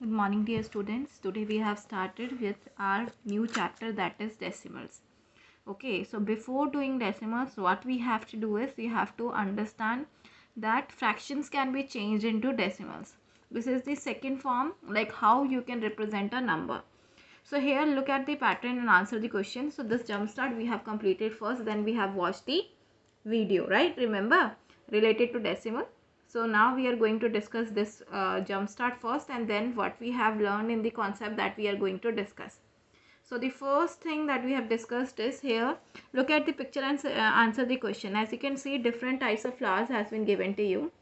Good morning dear students. Today we have started with our new chapter that is decimals. Okay, so before doing decimals what we have to do is we have to understand that fractions can be changed into decimals. This is the second form like how you can represent a number. So here look at the pattern and answer the question. So this jump start we have completed first then we have watched the video right remember related to decimal so now we are going to discuss this uh, jumpstart first and then what we have learned in the concept that we are going to discuss. So the first thing that we have discussed is here, look at the picture and uh, answer the question. As you can see, different types of flowers has been given to you,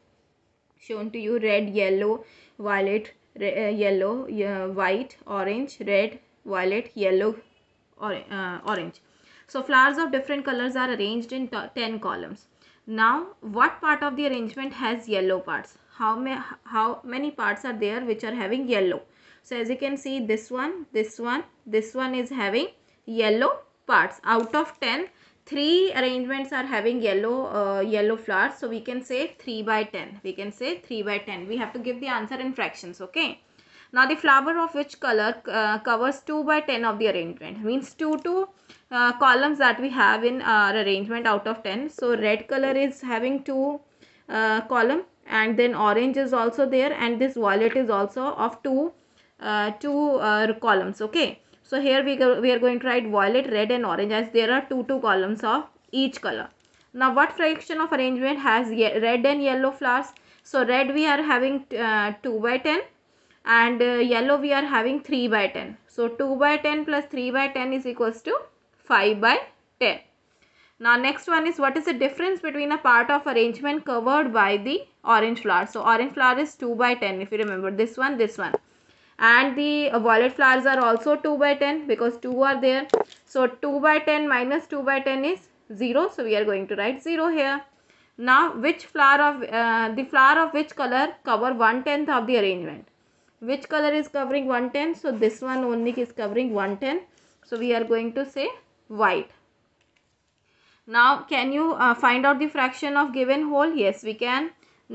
shown to you red, yellow, violet, uh, yellow, uh, white, orange, red, violet, yellow, or, uh, orange. So flowers of different colors are arranged in 10 columns now what part of the arrangement has yellow parts how may how many parts are there which are having yellow so as you can see this one this one this one is having yellow parts out of 10 three arrangements are having yellow uh, yellow flowers so we can say 3 by 10 we can say 3 by 10 we have to give the answer in fractions okay now the flower of which color uh, covers 2 by 10 of the arrangement means 2 2 uh, columns that we have in our arrangement out of 10. So red color is having 2 uh, column and then orange is also there and this violet is also of 2 uh, 2 uh, columns okay. So here we, go, we are going to write violet, red and orange as there are 2 2 columns of each color. Now what fraction of arrangement has red and yellow flowers? So red we are having uh, 2 by 10 and uh, yellow we are having 3 by 10. So 2 by 10 plus 3 by 10 is equals to 5 by 10. Now next one is what is the difference between a part of arrangement covered by the orange flower. So orange flower is 2 by 10 if you remember this one, this one. And the uh, violet flowers are also 2 by 10 because 2 are there. So 2 by 10 minus 2 by 10 is 0. So we are going to write 0 here. Now which flower of uh, the flower of which color cover one tenth of the arrangement? which color is covering 110 so this one only is covering 110 so we are going to say white now can you uh, find out the fraction of given whole yes we can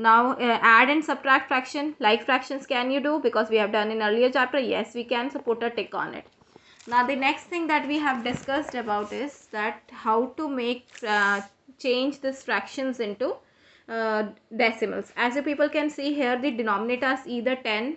now uh, add and subtract fraction like fractions can you do because we have done in earlier chapter yes we can so put a tick on it now the next thing that we have discussed about is that how to make uh, change these fractions into uh, decimals as you people can see here the denominators either 10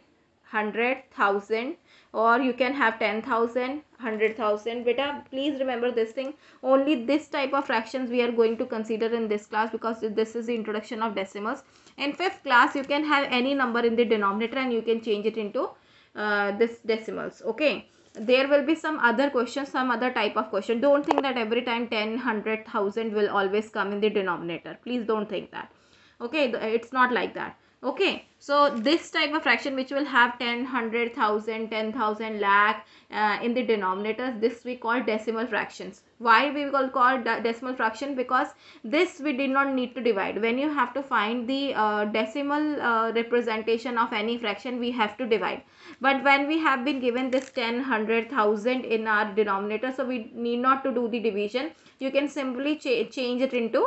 hundred thousand or you can have ten thousand hundred thousand beta please remember this thing only this type of fractions we are going to consider in this class because this is introduction of decimals in fifth class you can have any number in the denominator and you can change it into uh, this decimals okay there will be some other questions some other type of question don't think that every time 1000 will always come in the denominator please don't think that okay it's not like that okay so this type of fraction which will have 10 100 1000 10000 lakh uh, in the denominators this we call decimal fractions why we will call decimal fraction because this we did not need to divide when you have to find the uh, decimal uh, representation of any fraction we have to divide but when we have been given this 10 100 1000 in our denominator so we need not to do the division you can simply ch change it into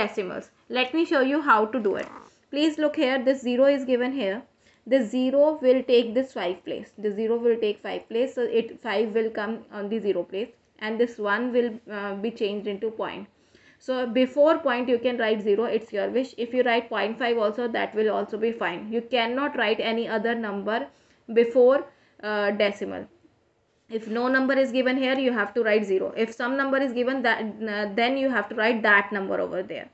decimals let me show you how to do it please look here this 0 is given here the 0 will take this 5 place the 0 will take 5 place so it 5 will come on the 0 place and this 1 will uh, be changed into point so before point you can write 0 it's your wish if you write 0.5 also that will also be fine you cannot write any other number before uh, decimal if no number is given here you have to write 0 if some number is given that uh, then you have to write that number over there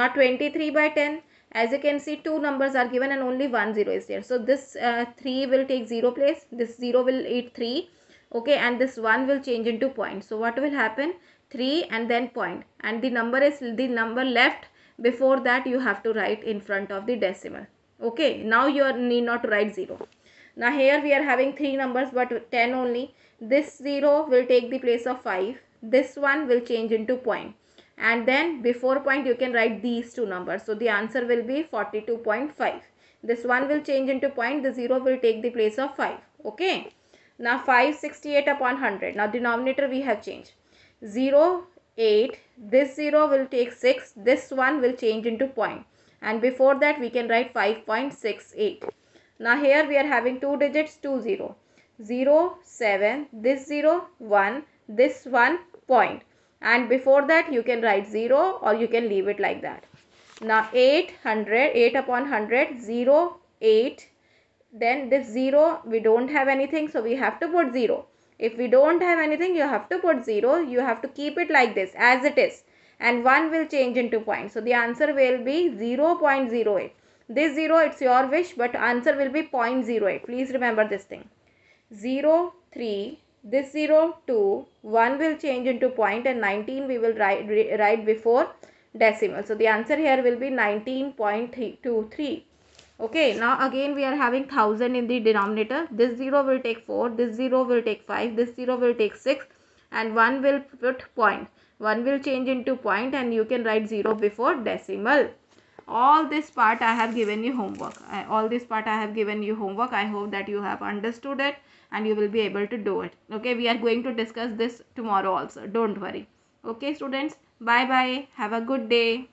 now 23 by 10 as you can see two numbers are given and only one zero is there so this uh, 3 will take 0 place this 0 will eat 3 okay and this 1 will change into point so what will happen 3 and then point and the number is the number left before that you have to write in front of the decimal okay now you are, need not to write 0 now here we are having 3 numbers but 10 only this 0 will take the place of 5 this one will change into point and then before point you can write these two numbers. So the answer will be 42.5. This 1 will change into point, the 0 will take the place of 5. Okay. Now 568 upon 100. Now denominator we have changed. 0, 8, this 0 will take 6, this one will change into point. And before that we can write 5.68. Now here we are having two digits, two zero. 0, 7, this 0, 1, this 1 point and before that you can write 0 or you can leave it like that. Now 800, 8 upon 100, 0, 8. Then this 0, we don't have anything so we have to put 0. If we don't have anything, you have to put 0. You have to keep it like this as it is. And 1 will change into point. So the answer will be 0 0.08. This 0, it's your wish but answer will be 0 0.08. Please remember this thing. 0, 3, this 0 to 1 will change into point and 19 we will write, write before decimal. So the answer here will be 19.23. Okay, now again we are having 1000 in the denominator. This 0 will take 4, this 0 will take 5, this 0 will take 6 and 1 will put point. 1 will change into point and you can write 0 before decimal all this part i have given you homework I, all this part i have given you homework i hope that you have understood it and you will be able to do it okay we are going to discuss this tomorrow also don't worry okay students bye bye have a good day